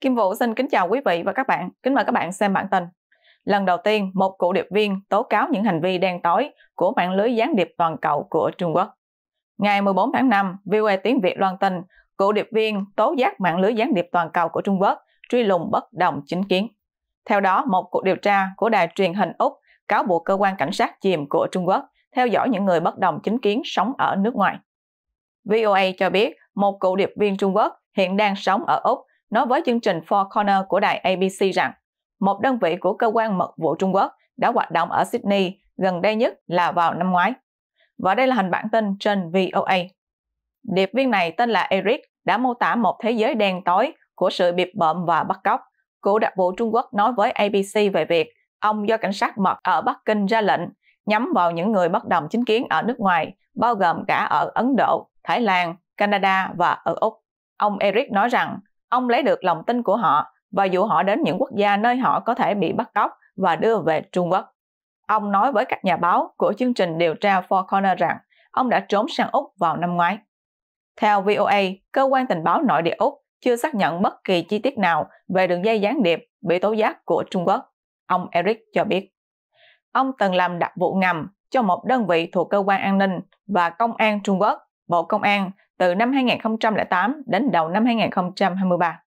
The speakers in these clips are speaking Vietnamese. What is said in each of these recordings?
Kim Vũ xin kính chào quý vị và các bạn. Kính mời các bạn xem bản tin. Lần đầu tiên, một cựu điệp viên tố cáo những hành vi đen tối của mạng lưới gián điệp toàn cầu của Trung Quốc. Ngày 14 tháng 5, VOA tiếng Việt loan tin, cựu điệp viên tố giác mạng lưới gián điệp toàn cầu của Trung Quốc truy lùng bất đồng chính kiến. Theo đó, một cuộc điều tra của đài truyền hình Úc cáo buộc cơ quan cảnh sát chìm của Trung Quốc theo dõi những người bất đồng chính kiến sống ở nước ngoài. VOA cho biết một cựu điệp viên Trung Quốc hiện đang sống ở Úc nói với chương trình Four Corner của đài ABC rằng một đơn vị của cơ quan mật vụ Trung Quốc đã hoạt động ở Sydney gần đây nhất là vào năm ngoái. Và đây là hình bản tin trên VOA. Điệp viên này tên là Eric đã mô tả một thế giới đen tối của sự biệp bợm và bắt cóc. Cựu đặc vụ Trung Quốc nói với ABC về việc ông do cảnh sát mật ở Bắc Kinh ra lệnh nhắm vào những người bất đồng chính kiến ở nước ngoài, bao gồm cả ở Ấn Độ, Thái Lan, Canada và ở Úc. Ông Eric nói rằng Ông lấy được lòng tin của họ và dụ họ đến những quốc gia nơi họ có thể bị bắt cóc và đưa về Trung Quốc. Ông nói với các nhà báo của chương trình điều tra Four Corner rằng ông đã trốn sang Úc vào năm ngoái. Theo VOA, cơ quan tình báo nội địa Úc chưa xác nhận bất kỳ chi tiết nào về đường dây gián điệp bị tố giác của Trung Quốc, ông Eric cho biết. Ông từng làm đặc vụ ngầm cho một đơn vị thuộc cơ quan an ninh và công an Trung Quốc, Bộ Công an từ năm 2008 đến đầu năm 2023.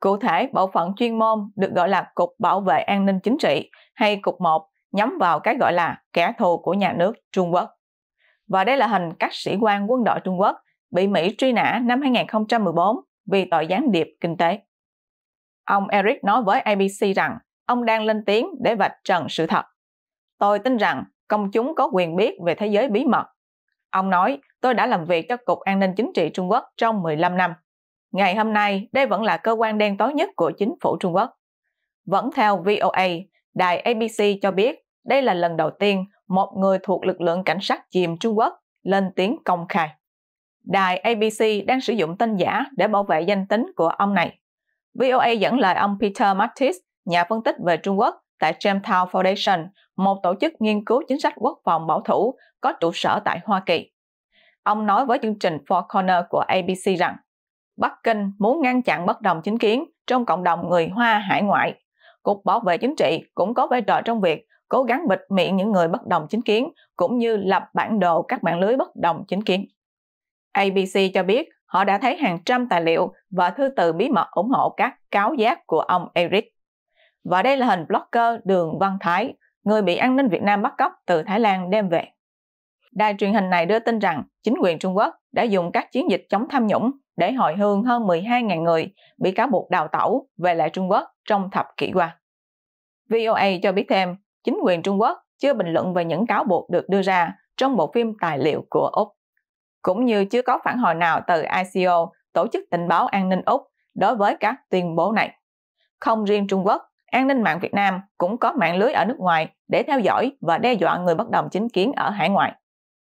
Cụ thể, bộ phận chuyên môn được gọi là Cục Bảo vệ An ninh Chính trị hay Cục 1 nhắm vào cái gọi là kẻ thù của nhà nước Trung Quốc. Và đây là hình các sĩ quan quân đội Trung Quốc bị Mỹ truy nã năm 2014 vì tội gián điệp kinh tế. Ông Eric nói với ABC rằng ông đang lên tiếng để vạch trần sự thật. Tôi tin rằng công chúng có quyền biết về thế giới bí mật Ông nói, tôi đã làm việc cho Cục An ninh Chính trị Trung Quốc trong 15 năm. Ngày hôm nay, đây vẫn là cơ quan đen tối nhất của chính phủ Trung Quốc. Vẫn theo VOA, đài ABC cho biết đây là lần đầu tiên một người thuộc lực lượng cảnh sát chìm Trung Quốc lên tiếng công khai. Đài ABC đang sử dụng tên giả để bảo vệ danh tính của ông này. VOA dẫn lời ông Peter Mattis, nhà phân tích về Trung Quốc tại Jamestown Foundation, một tổ chức nghiên cứu chính sách quốc phòng bảo thủ có trụ sở tại Hoa Kỳ. Ông nói với chương trình Four Corner của ABC rằng Bắc Kinh muốn ngăn chặn bất đồng chính kiến trong cộng đồng người Hoa hải ngoại. Cục Bảo vệ Chính trị cũng có vai trò trong việc cố gắng bịt miệng những người bất đồng chính kiến cũng như lập bản đồ các mạng lưới bất đồng chính kiến. ABC cho biết họ đã thấy hàng trăm tài liệu và thư từ bí mật ủng hộ các cáo giác của ông Eric. Và đây là hình blogger Đường Văn Thái, người bị an ninh Việt Nam bắt cóc từ Thái Lan đem về. Đài truyền hình này đưa tin rằng chính quyền Trung Quốc đã dùng các chiến dịch chống tham nhũng để hồi hương hơn 12.000 người bị cáo buộc đào tẩu về lại Trung Quốc trong thập kỷ qua. VOA cho biết thêm, chính quyền Trung Quốc chưa bình luận về những cáo buộc được đưa ra trong bộ phim tài liệu của Úc, cũng như chưa có phản hồi nào từ ICO, Tổ chức Tình báo An ninh Úc, đối với các tuyên bố này. Không riêng Trung Quốc, an ninh mạng Việt Nam cũng có mạng lưới ở nước ngoài để theo dõi và đe dọa người bất đồng chính kiến ở hải ngoại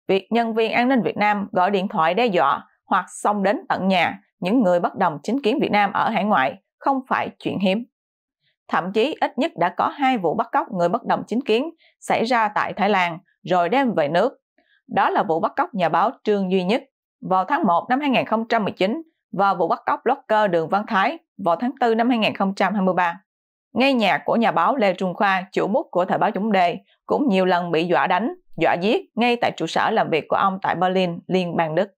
việc nhân viên an ninh Việt Nam gọi điện thoại đe dọa hoặc xông đến tận nhà những người bất đồng chính kiến Việt Nam ở hải ngoại không phải chuyện hiếm. Thậm chí ít nhất đã có hai vụ bắt cóc người bất đồng chính kiến xảy ra tại Thái Lan rồi đem về nước. Đó là vụ bắt cóc nhà báo Trương Duy Nhất vào tháng 1 năm 2019 và vụ bắt cóc blogger Đường Văn Thái vào tháng 4 năm 2023. Ngay nhà của nhà báo Lê Trung Khoa, chủ bút của thời báo Chúng Đề, cũng nhiều lần bị dọa đánh, dọa giết ngay tại trụ sở làm việc của ông tại Berlin, Liên bang Đức.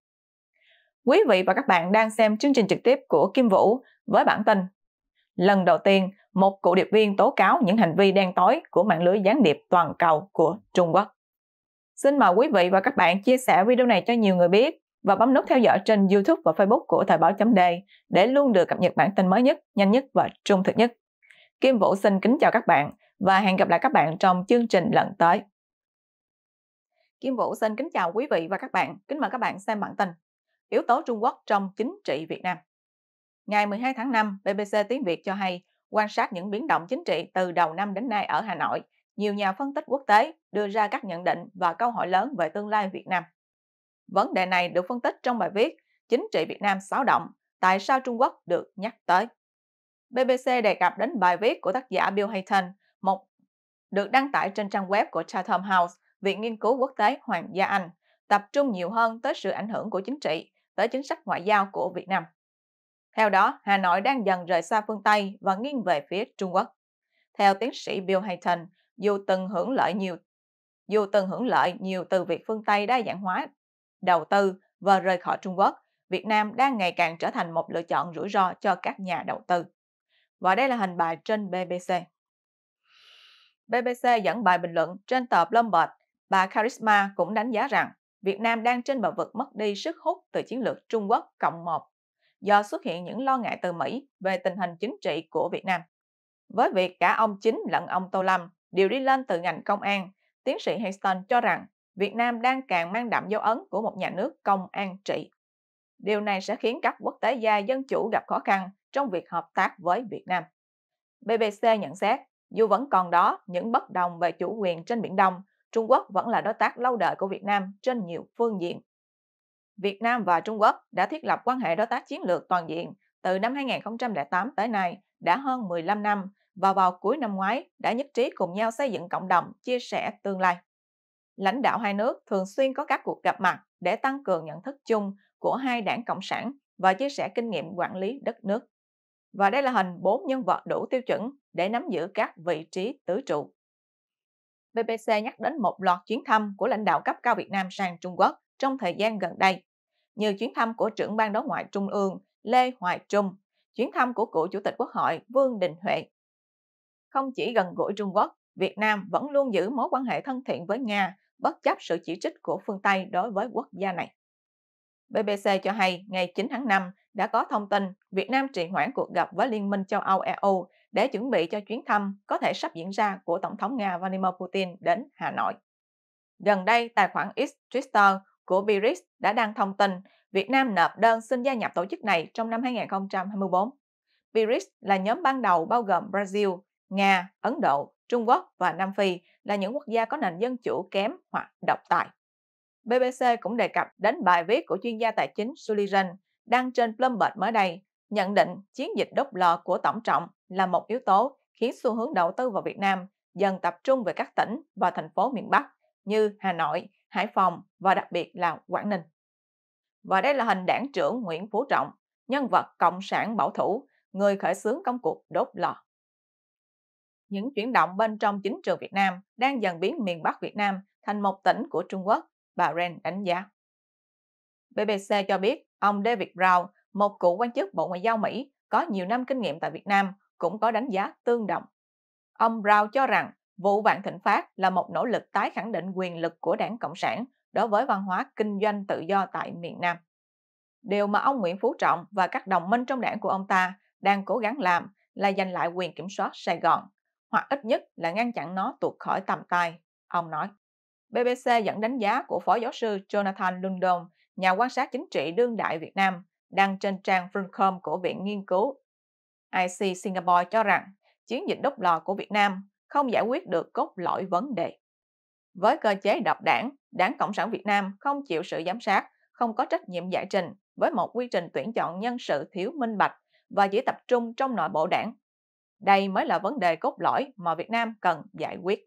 Quý vị và các bạn đang xem chương trình trực tiếp của Kim Vũ với bản tin Lần đầu tiên, một cựu điệp viên tố cáo những hành vi đen tối của mạng lưới gián điệp toàn cầu của Trung Quốc. Xin mời quý vị và các bạn chia sẻ video này cho nhiều người biết và bấm nút theo dõi trên YouTube và Facebook của Thời báo chấm Đề để luôn được cập nhật bản tin mới nhất, nhanh nhất và trung thực nhất. Kim Vũ xin kính chào các bạn và hẹn gặp lại các bạn trong chương trình lần tới. Kim Vũ xin kính chào quý vị và các bạn. Kính mời các bạn xem bản tin Yếu tố Trung Quốc trong chính trị Việt Nam. Ngày 12 tháng 5, BBC Tiếng Việt cho hay quan sát những biến động chính trị từ đầu năm đến nay ở Hà Nội, nhiều nhà phân tích quốc tế đưa ra các nhận định và câu hỏi lớn về tương lai Việt Nam. Vấn đề này được phân tích trong bài viết Chính trị Việt Nam xáo động, tại sao Trung Quốc được nhắc tới? BBC đề cập đến bài viết của tác giả Bill Hayton, một được đăng tải trên trang web của Chatham House, Viện Nghiên cứu Quốc tế Hoàng gia Anh, tập trung nhiều hơn tới sự ảnh hưởng của chính trị tới chính sách ngoại giao của Việt Nam. Theo đó, Hà Nội đang dần rời xa phương Tây và nghiêng về phía Trung Quốc. Theo tiến sĩ Bill Hayton, dù từng hưởng lợi nhiều dù từng hưởng lợi nhiều từ việc phương Tây đa dạng hóa đầu tư và rời khỏi Trung Quốc, Việt Nam đang ngày càng trở thành một lựa chọn rủi ro cho các nhà đầu tư. Và đây là hình bài trên BBC. BBC dẫn bài bình luận trên tờ Bloomberg, bà Charisma cũng đánh giá rằng Việt Nam đang trên bờ vực mất đi sức hút từ chiến lược Trung Quốc cộng 1 do xuất hiện những lo ngại từ Mỹ về tình hình chính trị của Việt Nam. Với việc cả ông Chính lẫn ông Tô Lâm đều đi lên từ ngành công an, tiến sĩ Heston cho rằng Việt Nam đang càng mang đậm dấu ấn của một nhà nước công an trị. Điều này sẽ khiến các quốc tế gia dân chủ gặp khó khăn trong việc hợp tác với Việt Nam. BBC nhận xét, dù vẫn còn đó những bất đồng về chủ quyền trên Biển Đông, Trung Quốc vẫn là đối tác lâu đời của Việt Nam trên nhiều phương diện. Việt Nam và Trung Quốc đã thiết lập quan hệ đối tác chiến lược toàn diện từ năm 2008 tới nay đã hơn 15 năm và vào cuối năm ngoái đã nhất trí cùng nhau xây dựng cộng đồng chia sẻ tương lai. Lãnh đạo hai nước thường xuyên có các cuộc gặp mặt để tăng cường nhận thức chung của hai đảng Cộng sản và chia sẻ kinh nghiệm quản lý đất nước và đây là hình bốn nhân vật đủ tiêu chuẩn để nắm giữ các vị trí tứ trụ. BBC nhắc đến một loạt chuyến thăm của lãnh đạo cấp cao Việt Nam sang Trung Quốc trong thời gian gần đây, như chuyến thăm của trưởng ban đối ngoại Trung ương Lê Hoài Trung, chuyến thăm của cựu Chủ tịch Quốc hội Vương Đình Huệ. Không chỉ gần gũi Trung Quốc, Việt Nam vẫn luôn giữ mối quan hệ thân thiện với Nga bất chấp sự chỉ trích của phương Tây đối với quốc gia này. BBC cho hay ngày 9 tháng 5 đã có thông tin Việt Nam trì hoãn cuộc gặp với Liên minh châu Âu EU để chuẩn bị cho chuyến thăm có thể sắp diễn ra của Tổng thống Nga Vladimir Putin đến Hà Nội. Gần đây, tài khoản X Twitter của Biris đã đăng thông tin Việt Nam nộp đơn xin gia nhập tổ chức này trong năm 2024. Biris là nhóm ban đầu bao gồm Brazil, Nga, Ấn Độ, Trung Quốc và Nam Phi là những quốc gia có nền dân chủ kém hoặc độc tài. BBC cũng đề cập đến bài viết của chuyên gia tài chính Sullivan đăng trên Bloomberg mới đây, nhận định chiến dịch đốt lò của Tổng trọng là một yếu tố khiến xu hướng đầu tư vào Việt Nam dần tập trung về các tỉnh và thành phố miền Bắc như Hà Nội, Hải Phòng và đặc biệt là Quảng Ninh. Và đây là hình đảng trưởng Nguyễn Phú Trọng, nhân vật cộng sản bảo thủ, người khởi xướng công cuộc đốt lò. Những chuyển động bên trong chính trường Việt Nam đang dần biến miền Bắc Việt Nam thành một tỉnh của Trung Quốc bà Ren đánh giá. BBC cho biết ông David Brown, một cựu quan chức Bộ Ngoại giao Mỹ có nhiều năm kinh nghiệm tại Việt Nam, cũng có đánh giá tương đồng. Ông Brown cho rằng vụ vạn thịnh phát là một nỗ lực tái khẳng định quyền lực của đảng Cộng sản đối với văn hóa kinh doanh tự do tại miền Nam. Điều mà ông Nguyễn Phú Trọng và các đồng minh trong đảng của ông ta đang cố gắng làm là giành lại quyền kiểm soát Sài Gòn, hoặc ít nhất là ngăn chặn nó tuột khỏi tầm tay, ông nói. BBC dẫn đánh giá của Phó Giáo sư Jonathan London, nhà quan sát chính trị đương đại Việt Nam, đăng trên trang Funcom của Viện Nghiên cứu IC Singapore cho rằng chiến dịch đốt lò của Việt Nam không giải quyết được cốt lõi vấn đề. Với cơ chế độc đảng, Đảng Cộng sản Việt Nam không chịu sự giám sát, không có trách nhiệm giải trình với một quy trình tuyển chọn nhân sự thiếu minh bạch và chỉ tập trung trong nội bộ đảng. Đây mới là vấn đề cốt lõi mà Việt Nam cần giải quyết.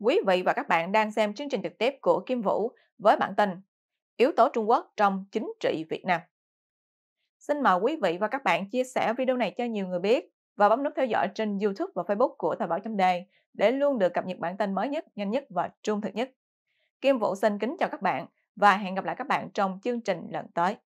Quý vị và các bạn đang xem chương trình trực tiếp của Kim Vũ với bản tin Yếu tố Trung Quốc trong chính trị Việt Nam. Xin mời quý vị và các bạn chia sẻ video này cho nhiều người biết và bấm nút theo dõi trên YouTube và Facebook của Thời báo chấm đề để luôn được cập nhật bản tin mới nhất, nhanh nhất và trung thực nhất. Kim Vũ xin kính chào các bạn và hẹn gặp lại các bạn trong chương trình lần tới.